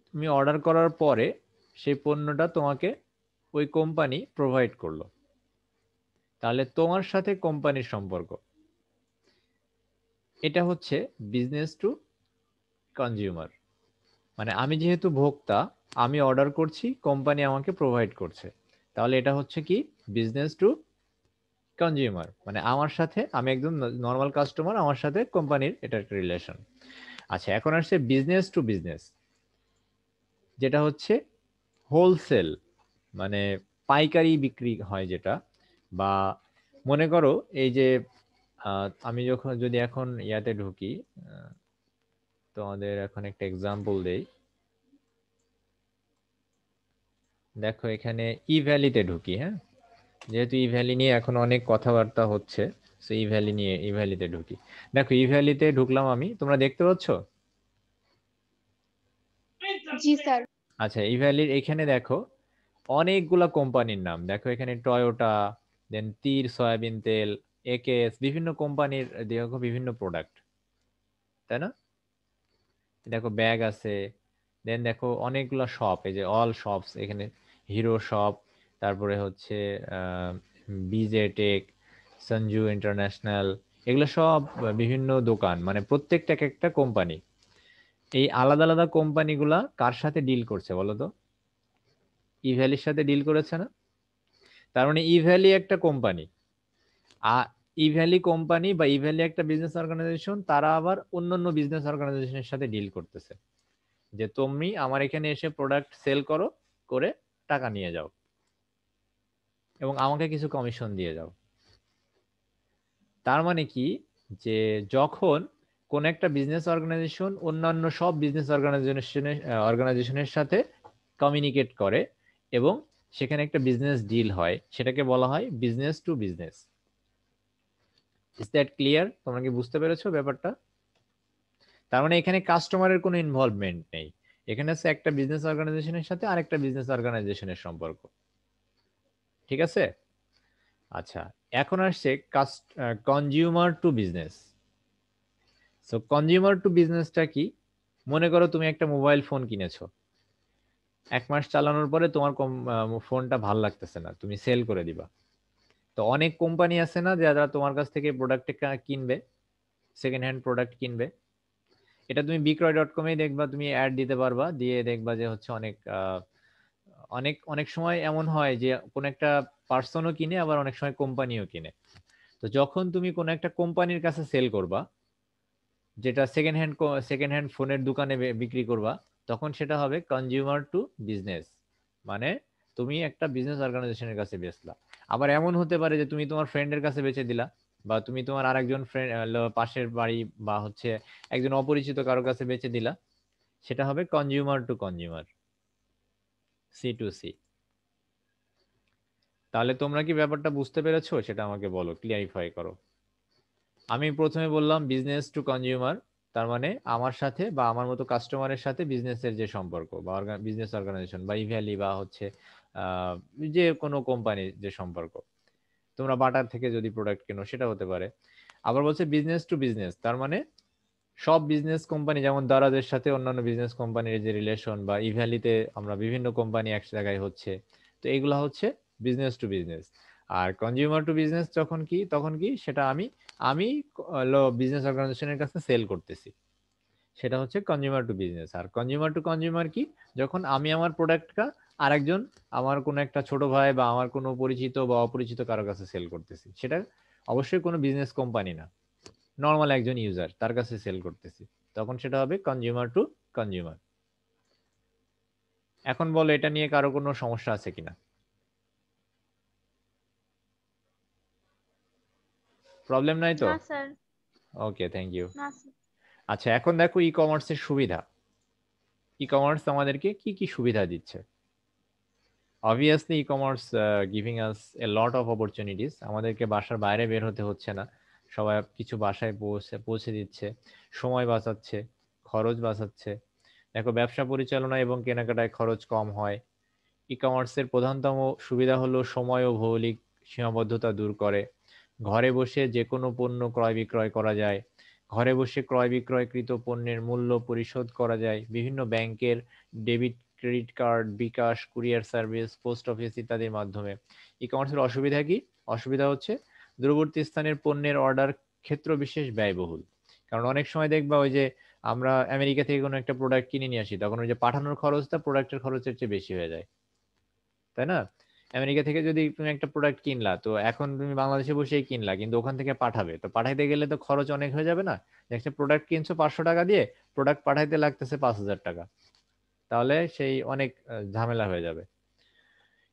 তুমি অর্ডার করার পরে সেই পণ্যটা তোমাকে ওই কোম্পানি প্রোভাইড করলো তাহলে তোমার সাথে কোম্পানির সম্পর্ক এটা হচ্ছে বিজনেস টু কনজিউমার মানে আমি যেহেতু ভোক্তা আমি অর্ডার করছি কোম্পানি আমাকে প্রোভাইড করছে তাহলে এটা হচ্ছে কি বিজনেস টু কনজিউমার মানে আমার সাথে আমি একদম নর্মাল কাস্টমার আমার সাথে কোম্পানির এটা একটা রিলেশন আচ্ছা এখন আসছে বিজনেস টু বিজনেস যেটা হচ্ছে হোলসেল মানে পাইকারি বিক্রি হয় যেটা বা মনে করো এই যে আমি যখন যদি এখন ইয়াতে ঢুকি তোমাদের এখন একটা এক্সাম্পল দেই দেখো এখানে ই ভ্যালিতে ঢুকি হ্যাঁ যেহেতু ই ভ্যালি নিয়ে এখন অনেক কথাবার্তা হচ্ছে সো ই ভ্যালি নিয়ে ই ভ্যালিতে ঢুকি দেখো ই ভ্যালিতে ঢুকলাম আমি তোমরা দেখতে পাচ্ছ জি স্যার আচ্ছা ই ভ্যালির এখানে দেখো অনেকগুলা কোম্পানির নাম দেখো এখানে টয়োটা দেন তীর সয়াবিন তেল একেএস বিভিন্ন কোম্পানির দেখো বিভিন্ন প্রোডাক্ট তাই না দেখো ব্যাগ আছে দেন দেখো অনেকগুলো শপ এই যে অল শপস এখানে হিরো শপ তারপরে হচ্ছে বিজে টেক সঞ্জু ইন্টারন্যাশনাল এগুলো সব বিভিন্ন দোকান মানে প্রত্যেকটা একটা কোম্পানি এই আলাদা আলাদা কোম্পানিগুলা কার সাথে ডিল করছে বলো তো ইভ্যালির সাথে ডিল করেছে না তার মানে ইভ্যালি একটা কোম্পানি ইভ্যালি কোম্পানি বা ইভ্যালি একটা বিজনেস অর্গানাইজেশন তারা আবার অন্য অন্য বিজনেস অর্গানাইজেশনের সাথে ডিল করতেছে যে তুমি আমার এখানে এসে প্রোডাক্ট সেল করো করে টাকা নিয়ে যাও এবং আমাকে কিছু কমিশন দিয়ে যাও তার মানে কি যে যখন কোন একটা বিজনেস অর্গানাইজেশন অন্যান্য সব বিজনেস অর্গানাইজেশনের অর্গানাইজেশনের সাথে কমিউনিকেট করে এবং সেখানে একটা বিজনেস ডিল হয় সেটাকে বলা হয় business to business is that clear তোমরা কি বুঝতে পেরেছো ব্যাপারটা তার মানে এখানে কাস্টমারের কোনো ইনভলভমেন্ট নেই এখানে আছে একটা বিজনেস অর্গানাইজেশনের সাথে আরেকটা বিজনেস অর্গানাইজেশনের সম্পর্ক ঠিক আছে আচ্ছা এখন আসছে consumer to business so consumer to বিজনেসটা কি মনে করো তুমি একটা মোবাইল ফোন কিনেছো এক মাস চালানোর পরে তোমার ফোনটা ভাল লাগতেছে না তুমি সেল করে দিবা তো অনেক কোম্পানি আছে না যারা তোমার কাছ থেকে প্রোডাক্ট কিনবে সেকেন্ড হ্যান্ড প্রোডাক্ট কিনবে এটা তুমি বিক্রয় ডট কমেই দেখবা তুমি অ্যাড দিতে পারবা দিয়ে দেখবা যে হচ্ছে অনেক অনেক অনেক সময় এমন হয় যে কোনো একটা পার্সনও কিনে আবার অনেক সময় কোম্পানিও কিনে তো যখন তুমি কোনো একটা কোম্পানির কাছে সেল করবা যেটা সেকেন্ড হ্যান্ড সেকেন্ড হ্যান্ড ফোনের দোকানে বিক্রি করবা তখন সেটা হবে কনজিউমার টু বিজনেস মানে তুমি একটা বিজনেস অর্গানাইজেশনের কাছে বেসলা আবার এমন হতে পারে যে তুমি তোমার ফ্রেন্ডের কাছে বেঁচে দিলা বা তুমি তোমার আরেকজন ফ্রেন্ড পাশের বাড়ি বা হচ্ছে একজন অপরিচিত কারো কাছে বেঁচে দিলা সেটা হবে consumer to consumer C to C তাহলে তোমরা কি ব্যাপারটা বুঝতে পেরেছো সেটা আমাকে বলো ক্লিয়ারিফাই করো আমি প্রথমে বললাম বিজনেস টু কনজিউমার তার মানে আমার সাথে বা আমার মতো কাস্টমারের সাথে বিজনেসের যে সম্পর্ক বা বিজনেস অর্গানাইজেশন বা ইভ্যালি বা হচ্ছে যে কোনো কোম্পানি যে সম্পর্ক তোমরা বাটার থেকে যদি প্রোডাক্ট কেনো সেটা হতে পারে আবার বলছে বিজনেস টু বিজনেস তার মানে সব বিজনেস কোম্পানি যেমন দারাজের সাথে অন্যান্য বিজনেস কোম্পানির যে রিলেশন বা ইভ্যালিতে আমরা বিভিন্ন কোম্পানি এক জায়গায় হচ্ছে তো এগুলো হচ্ছে বিজনেস টু বিজনেস আর কনজিউমার টু বিজনেস যখন কি তখন কি সেটা আমি আমি বিজনেস অর্গানাইজেশনের কাছে সেল করতেছি সেটা হচ্ছে কনজিউমার টু বিজনেস আর কনজিউমার টু কনজিউমার কি যখন আমি আমার প্রোডাক্টটা আরেকজন আমার কোনো একটা ছোট ভাই বা আমার কোনো পরিচিত বা অপরিচিত কারো কাছে সেল করতেছি সেটা অবশ্যই কোনো বিজনেস কোম্পানি না নর্মাল একজন ইউজার তার কাছে সেল করতেছি তখন সেটা হবে কনজিউমার টু কনজিউমার এখন বলো এটা নিয়ে কারো কোনো সমস্যা আছে কিনা প্রবলেম নাই তো ওকে থ্যাংক ইউ আচ্ছা এখন দেখো ই কমার্সের সুবিধা ই কমার্স আমাদেরকে কি কি সুবিধা দিচ্ছে obviously e commerce giving us a lot of opportunities আমাদেরকে বাসার বাইরে বের হতে হচ্ছে না সবাই কিছু বাসায় পৌঁছে পৌঁছে দিচ্ছে সময় বাঁচাচ্ছে খরচ বাঁচাচ্ছে দেখো ব্যবসা পরিচালনা এবং কেনাকাটায় খরচ কম হয় ই কমার্সের প্রধানতম সুবিধা হলো সময় ও ভৌগোলিক সীমাবদ্ধতা দূর করে ঘরে বসে যে কোনো পণ্য ক্রয় বিক্রয় করা যায় ঘরে বসে ক্রয় বিক্রয়কৃত পণ্যের মূল্য পরিশোধ করা যায় বিভিন্ন ব্যাংকের debit credit card bKash courier service post office ইত্যাদির মাধ্যমে ই কমার্সের অসুবিধা কি অসুবিধা হচ্ছে দূরবর্তী স্থানের পণ্যের অর্ডার ক্ষেত্র বিশেষ ব্যয়বহুল কারণ অনেক সময় দেখবা ওই যে আমরা আমেরিকা থেকে কোনো একটা প্রোডাক্ট কিনে নিয়ে আসি তখন ওই যে পাঠানোর খরচটা প্রোডাক্টের খরচের চেয়ে বেশি হয়ে যায় তাই না আমেরিকা থেকে যদি তুমি একটা প্রোডাক্ট কিনলা তো এখন তুমি বাংলাদেশে বসেই কিনলা কিন্তু ওখান থেকে পাঠাবে তো পাঠাইতে গেলে তো খরচ অনেক হয়ে যাবে না দেখছো প্রোডাক্ট কিনছো পাঁচশো টাকা দিয়ে প্রোডাক্ট পাঠাইতে লাগতেছে পাঁচ হাজার টাকা তাহলে সেই অনেক ঝামেলা হয়ে যাবে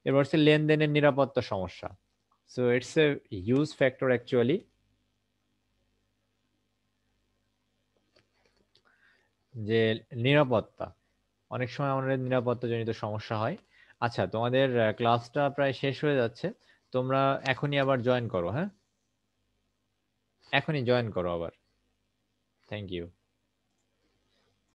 এরপর হচ্ছে লেনদেনের নিরাপত্তা সমস্যা so it's a huge factor actually যে নিরাপত্তা অনেক সময় আমাদের নিরাপত্তা জনিত সমস্যা হয় আচ্ছা তোমাদের ক্লাসটা প্রায় শেষ হয়ে যাচ্ছে তোমরা এখনই আবার জয়েন করো হ্যাঁ এখনই জয়েন করো আবার থ্যাংক ইউ